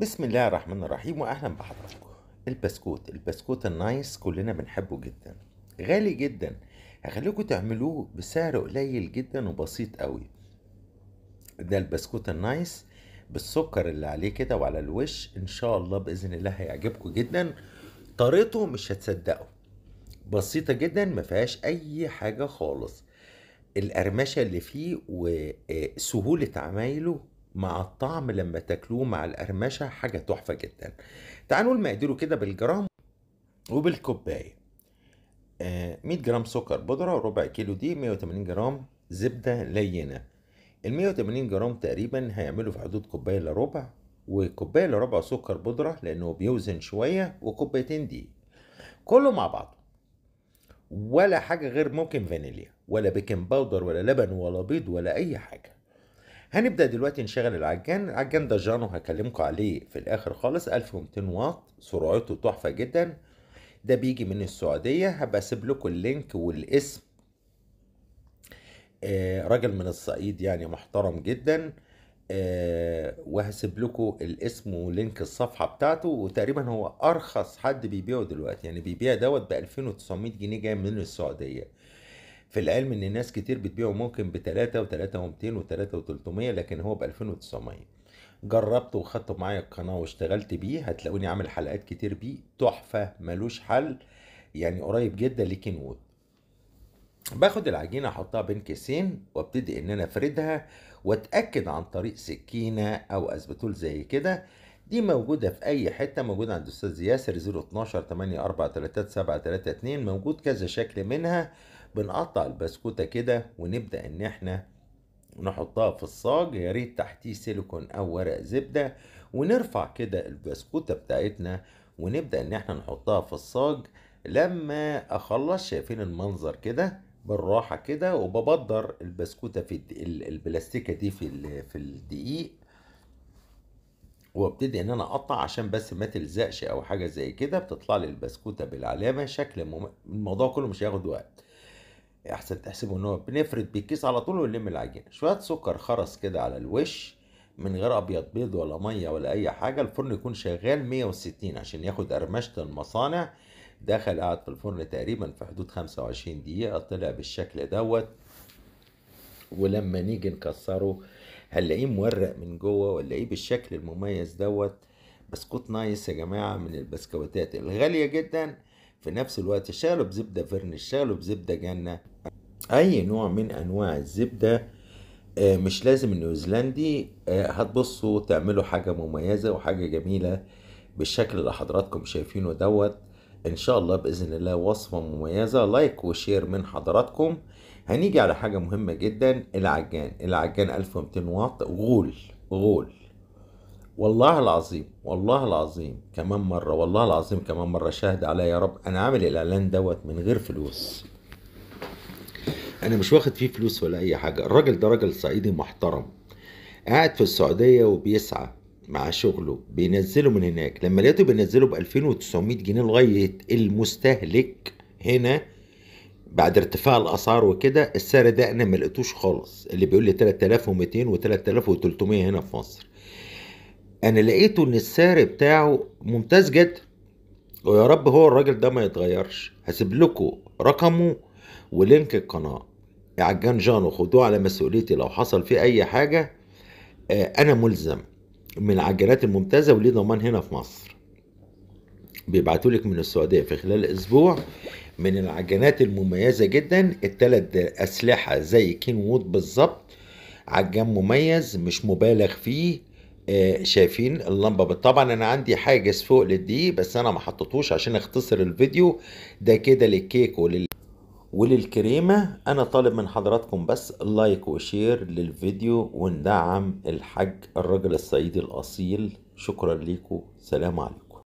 بسم الله الرحمن الرحيم واهلا بحضراتكم البسكوت البسكوت النايس كلنا بنحبه جدا غالي جدا هخليكم تعملوه بسعر قليل جدا وبسيط قوي ده البسكوت النايس بالسكر اللي عليه كده وعلى الوش ان شاء الله باذن الله هيعجبكم جدا طريقته مش هتصدقوا بسيطة جدا ما فيهاش اي حاجة خالص القرمشة اللي فيه وسهولة آه، عمايله مع الطعم لما تاكلوه مع القرمشه حاجه تحفه جدا تعالوا نقول مقاديره كده بالجرام وبالكوبايه 100 آه، جرام سكر بودره ربع كيلو دي 180 جرام زبده لينه ال 180 جرام تقريبا هيعملوا في حدود كوبايه الا ربع وكوبايه الا ربع سكر بودره لانه بيوزن شويه وكوبايتين دي كله مع بعضه ولا حاجه غير ممكن فانيليا ولا بيكنج باودر ولا لبن ولا بيض ولا اي حاجه هنبدا دلوقتي نشغل العجان العجان ده جانو هكلمكم عليه في الاخر خالص 1200 واط سرعته تحفه جدا ده بيجي من السعوديه هبسيب لكم اللينك والاسم آه راجل من الصعيد يعني محترم جدا آه وهسيب لكم الاسم ولينك الصفحه بتاعته وتقريبا هو ارخص حد بيبيعه دلوقتي يعني بيبيع دوت ب 2900 جنيه جاي من السعوديه في العلم ان ناس كتير بتبيعه ممكن ب و200 و3 و300 لكن هو ب 2900 جربته وخدته معايا القناة واشتغلت بيه هتلاقوني عامل حلقات كتير بيه تحفة ملوش حل يعني قريب جدا لكين وود باخد العجينة احطها بين كيسين وابتدي ان انا افردها واتأكد عن طريق سكينة او اسبتول زي كده دي موجودة في أي حتة موجودة عند أستاذ ياسر 012 8 4 3 7 3 2 موجود كذا شكل منها بنقطع البسكوتة كده ونبدأ ان احنا نحطها في الصاج يا ريت تحتيه سيليكون او ورق زبدة ونرفع كده البسكوتة بتاعتنا ونبدأ ان احنا نحطها في الصاج لما اخلص شايفين المنظر كده بالراحة كده وببدر البسكوتة في البلاستيكة دي في في الدقيق وابتدي ان انا اقطع عشان بس ما تلزقش او حاجه زي كده بتطلع لي البسكوته بالعلامه شكل الموضوع كله مش هياخد وقت احسن تحسبه ان هو بنفرد بالكيس على طول ونلم العجينه شويه سكر خرس كده على الوش من غير ابيض بيض ولا ميه ولا اي حاجه الفرن يكون شغال 160 عشان ياخد قرمشه المصانع دخل قعد في الفرن تقريبا في حدود 25 دقيقه طلع بالشكل دوت ولما نيجي نكسره هنلاقيه مورق من جوه ونلاقيه بالشكل المميز دوت بسكوت نايس يا جماعه من البسكوتات الغاليه جدا في نفس الوقت اشتغلوا بزبدة فرن اشتغلوا بزبدة جنة اي نوع من انواع الزبدة آه، مش لازم النيوزيلندي آه، هتبصوا تعملوا حاجة مميزة وحاجة جميلة بالشكل اللي حضراتكم شايفينه دوت ان شاء الله باذن الله وصفه مميزه لايك وشير من حضراتكم هنيجي على حاجه مهمه جدا العجان العجان 1200 واط غول غول والله العظيم والله العظيم كمان مرة والله العظيم كمان مرة شاهد عليا يا رب أنا عامل الإعلان دوت من غير فلوس أنا مش واخد فيه فلوس ولا أي حاجة الراجل ده راجل صعيدي محترم قاعد في السعودية وبيسعى مع شغله بينزله من هناك لما لقيته بينزله ب 2900 جنيه لغاية المستهلك هنا بعد ارتفاع الاسعار وكده السعر ده انا ما لقيتوش خالص اللي بيقول لي 3200 و3300 هنا في مصر انا لقيته ان السعر بتاعه ممتاز جدا ويا رب هو الراجل ده ما يتغيرش هسيب لكم رقمه ولينك القناه عجان جانو خدوه على مسؤوليتي لو حصل فيه اي حاجه آه، انا ملزم من العجلات الممتازه وليه ضمان هنا في مصر بيبعتوا لك من السعوديه في خلال اسبوع من العجلات المميزه جدا التلات اسلحه زي كين وود بالظبط عجان مميز مش مبالغ فيه شايفين اللمبه طبعا انا عندي حاجز فوق للدقيق بس انا ما حطيتوش عشان اختصر الفيديو ده كده للكيك ولل وللكريمه انا طالب من حضراتكم بس لايك وشير للفيديو وندعم الحاج الرجل الصعيدي الاصيل شكرا ليكم سلام عليكم